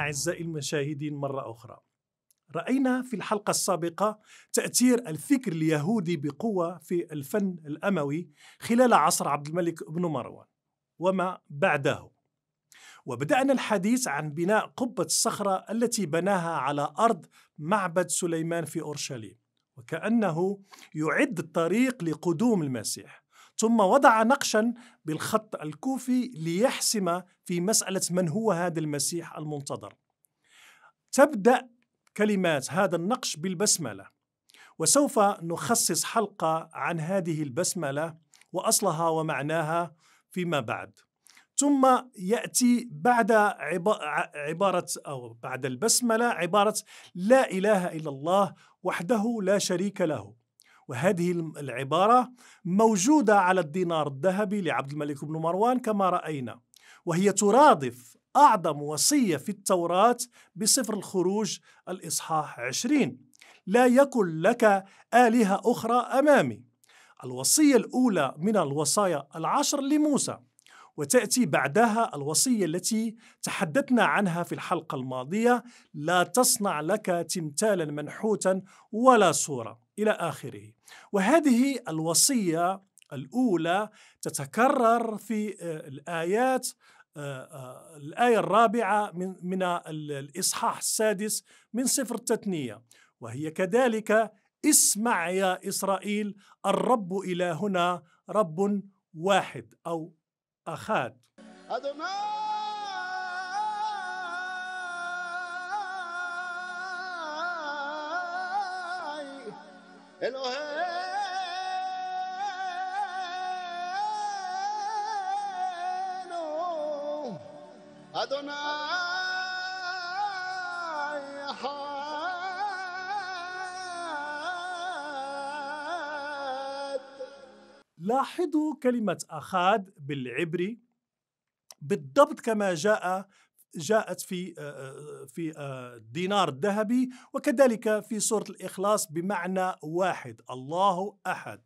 أعزائي المشاهدين مرة أخرى رأينا في الحلقة السابقة تأثير الفكر اليهودي بقوة في الفن الأموي خلال عصر عبد الملك بن مروان وما بعده وبدأنا الحديث عن بناء قبة الصخرة التي بناها على أرض معبد سليمان في أورشليم وكأنه يعد الطريق لقدوم المسيح ثم وضع نقشا بالخط الكوفي ليحسم في مسألة من هو هذا المسيح المنتظر تبدأ كلمات هذا النقش بالبسملة وسوف نخصص حلقة عن هذه البسملة وأصلها ومعناها فيما بعد ثم يأتي بعد عبارة أو بعد البسملة عبارة لا إله إلا الله وحده لا شريك له وهذه العبارة موجودة على الدينار الذهبي لعبد الملك بن مروان كما رأينا وهي ترادف أعظم وصية في التوراة بسفر الخروج الإصحاح 20 لا يكن لك آلهة أخرى أمامي الوصية الأولى من الوصايا العشر لموسى وتأتي بعدها الوصية التي تحدثنا عنها في الحلقة الماضية لا تصنع لك تمثالا منحوتا ولا صورة إلى آخره وهذه الوصية الأولى تتكرر في آه، الآيات آه، آه، الآية الرابعة من, من الإصحاح السادس من سفر التثنية وهي كذلك اسمع يا إسرائيل الرب إلى هنا رب واحد أو أخاد أدوناي الأهل لاحظوا كلمة أخاد بالعبري بالضبط كما جاء جاءت في آه، آه، في آه، الدينار الذهبي وكذلك في سورة الإخلاص بمعنى واحد الله أحد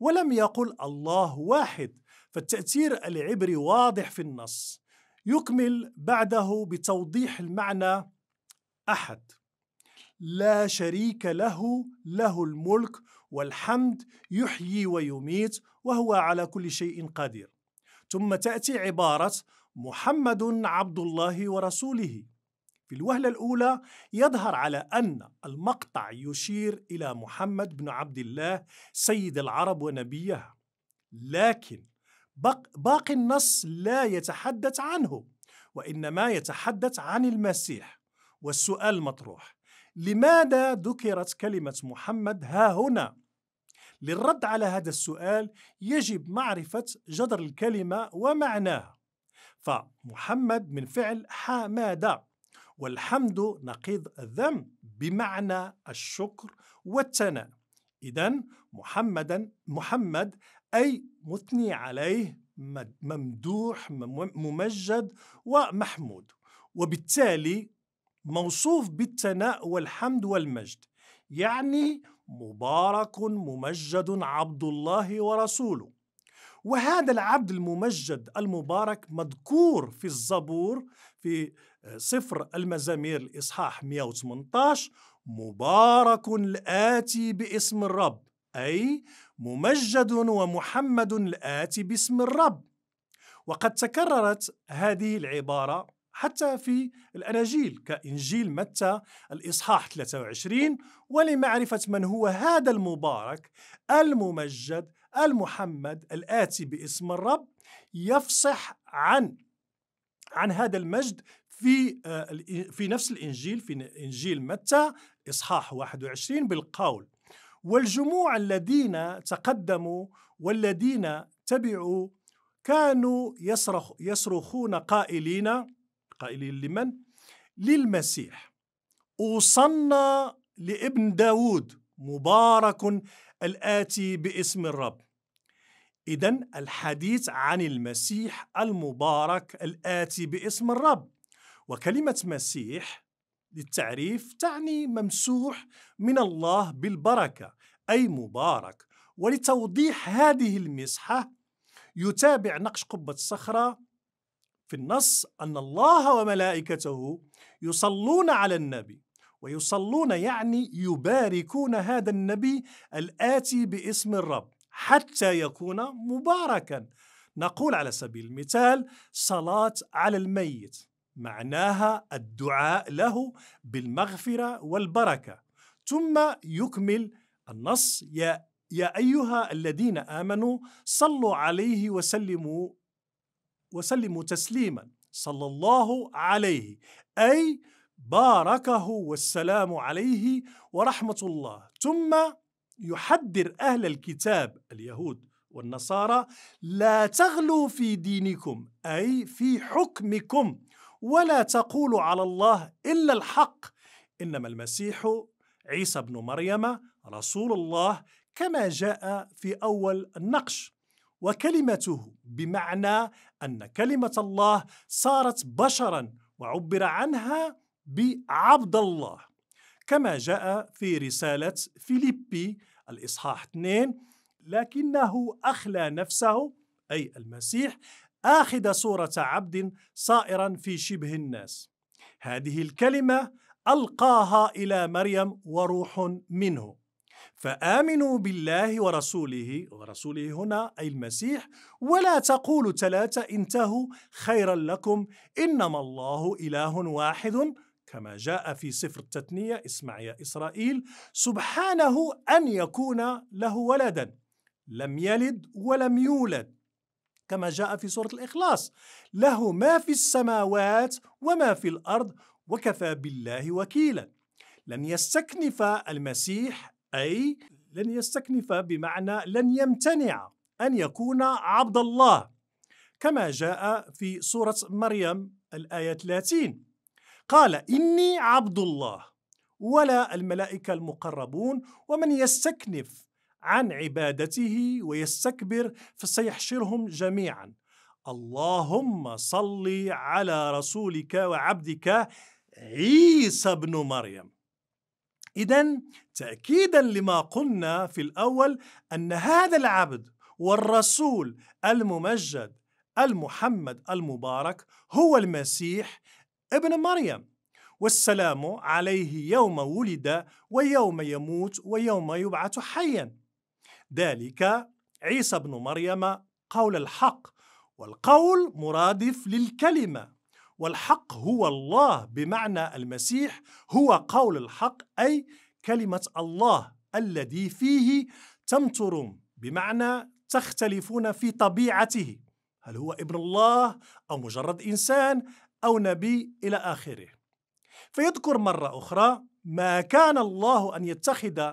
ولم يقل الله واحد فالتأثير العبري واضح في النص يكمل بعده بتوضيح المعنى أحد لا شريك له له الملك والحمد يحيي ويميت وهو على كل شيء قدير ثم تأتي عبارة محمد عبد الله ورسوله في الوهلة الأولى يظهر على أن المقطع يشير إلى محمد بن عبد الله سيد العرب ونبيها لكن باقي النص لا يتحدث عنه وإنما يتحدث عن المسيح والسؤال المطروح لماذا ذكرت كلمة محمد ها هنا؟ للرد على هذا السؤال يجب معرفة جذر الكلمة ومعناها فمحمد من فعل حمادة والحمد نقيض الذم بمعنى الشكر والثناء إذا محمدا محمد أي مثني عليه ممدوح ممجد ومحمود وبالتالي موصوف بالثناء والحمد والمجد يعني مبارك ممجد عبد الله ورسوله وهذا العبد الممجد المبارك مذكور في الزبور في سفر آه، المزامير الإصحاح 118 مبارك الآتي باسم الرب أي ممجد ومحمد الآتي باسم الرب وقد تكررت هذه العبارة حتى في الأناجيل كإنجيل متى الإصحاح 23 ولمعرفة من هو هذا المبارك الممجد المحمد الآتي باسم الرب يفصح عن عن هذا المجد في آه، في نفس الانجيل في انجيل متى اصحاح 21 بالقول والجموع الذين تقدموا والذين تبعوا كانوا يصرخ يصرخون قائلين قائلين لمن؟ للمسيح أوصنا لابن داود مبارك الآتي باسم الرب إذا الحديث عن المسيح المبارك الآتي باسم الرب وكلمة مسيح للتعريف تعني ممسوح من الله بالبركة أي مبارك ولتوضيح هذه المسحة يتابع نقش قبة الصخرة في النص أن الله وملائكته يصلون على النبي ويصلون يعني يباركون هذا النبي الآتي باسم الرب حتى يكون مباركا نقول على سبيل المثال صلاة على الميت معناها الدعاء له بالمغفرة والبركة ثم يكمل النص يا يا أيها الذين آمنوا صلوا عليه وسلموا وسلموا تسليما صلى الله عليه أي باركه والسلام عليه ورحمة الله ثم يحذر أهل الكتاب اليهود والنصارى لا تغلوا في دينكم أي في حكمكم ولا تقولوا على الله إلا الحق إنما المسيح عيسى بن مريم رسول الله كما جاء في أول النقش وكلمته بمعنى أن كلمة الله صارت بشرا وعبر عنها بعبد الله كما جاء في رسالة فيليبي الإصحاح 2 لكنه أخلى نفسه أي المسيح آخذ صورة عبد صائرا في شبه الناس هذه الكلمة ألقاها إلى مريم وروح منه فآمنوا بالله ورسوله ورسوله هنا أي المسيح ولا تقولوا ثلاثة انتهوا خيرا لكم إنما الله إله واحد كما جاء في سفر التثنية اسمع يا إسرائيل سبحانه أن يكون له ولدا لم يلد ولم يولد كما جاء في سورة الإخلاص له ما في السماوات وما في الأرض وكفى بالله وكيلا لن يستكنف المسيح أي لن يستكنف بمعنى لن يمتنع أن يكون عبد الله كما جاء في سورة مريم الآية 30 قال إني عبد الله ولا الملائكة المقربون ومن يستكنف عن عبادته ويستكبر فسيحشرهم جميعا اللهم صل على رسولك وعبدك عيسى بن مريم إذا تأكيدا لما قلنا في الأول أن هذا العبد والرسول الممجد المحمد المبارك هو المسيح ابن مريم والسلام عليه يوم ولد ويوم يموت ويوم يبعث حيا ذلك عيسى بن مريم قول الحق والقول مرادف للكلمة والحق هو الله بمعنى المسيح هو قول الحق أي كلمة الله الذي فيه تمتر بمعنى تختلفون في طبيعته هل هو ابن الله أو مجرد إنسان أو نبي إلى آخره فيذكر مرة أخرى ما كان الله أن يتخذ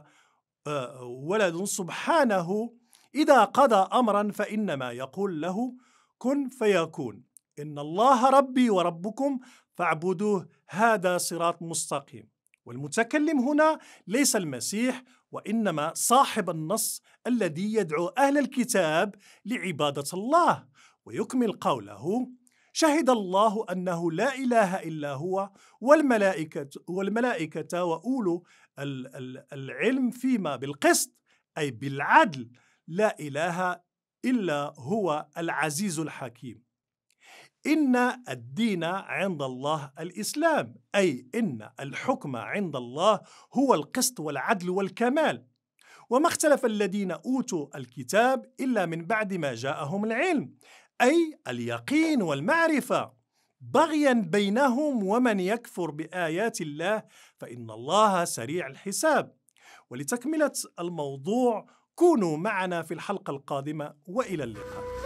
ولد سبحانه إذا قضى أمرا فإنما يقول له كن فيكون إن الله ربي وربكم فاعبدوه هذا صراط مستقيم والمتكلم هنا ليس المسيح وإنما صاحب النص الذي يدعو أهل الكتاب لعبادة الله ويكمل قوله شهد الله أنه لا إله إلا هو والملائكة, والملائكة وأولو العلم فيما بالقسط أي بالعدل لا إله إلا هو العزيز الحكيم إن الدين عند الله الإسلام أي إن الحكم عند الله هو القسط والعدل والكمال وما اختلف الذين أوتوا الكتاب إلا من بعد ما جاءهم العلم أي اليقين والمعرفة بغيا بينهم ومن يكفر بآيات الله فإن الله سريع الحساب ولتكملة الموضوع كونوا معنا في الحلقة القادمة وإلى اللقاء